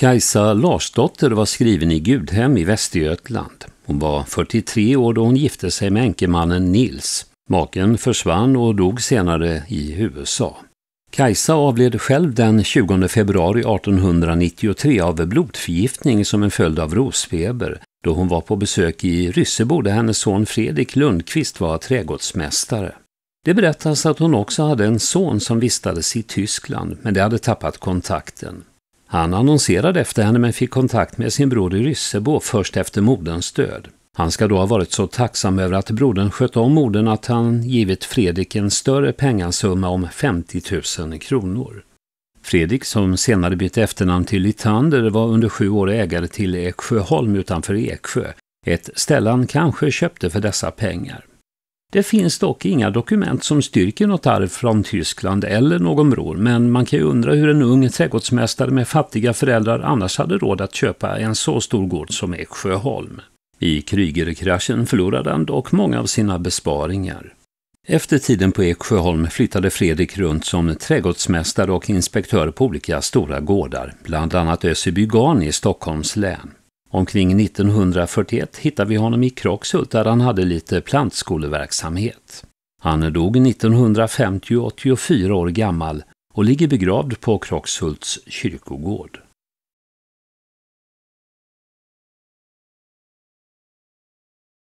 Kajsa Larsdotter var skriven i Gudhem i Västergötland. Hon var 43 år då hon gifte sig med enkemannen Nils. Maken försvann och dog senare i USA. Kajsa avled själv den 20 februari 1893 av blodförgiftning som en följd av rosfeber. Då hon var på besök i Ryssebo där hennes son Fredrik Lundqvist var trädgårdsmästare. Det berättas att hon också hade en son som vistades i Tyskland, men de hade tappat kontakten. Han annonserade efter henne men fick kontakt med sin bror i Ryssebo först efter moderns död. Han ska då ha varit så tacksam över att brodern sköt om modern att han givit Fredrik en större pengasumma om 50 000 kronor. Fredrik, som senare bytte efternamn till Litander, var under sju år ägare till Eksjöholm utanför Eksjö, ett ställe han kanske köpte för dessa pengar. Det finns dock inga dokument som styrker något arv från Tyskland eller någon bror, men man kan ju undra hur en ung trädgårdsmästare med fattiga föräldrar annars hade råd att köpa en så stor gård som Eksjöholm. I Krygerkraschen förlorade han dock många av sina besparingar. Efter tiden på Eksjöholm flyttade Fredrik runt som trädgårdsmästare och inspektör på olika stora gårdar, bland annat Öseby garn i Stockholms län. Omkring 1941 hittar vi honom i Krockshult där han hade lite plantskoleverksamhet. Han dog 1950, 84 år gammal och ligger begravd på Krockshults kyrkogård.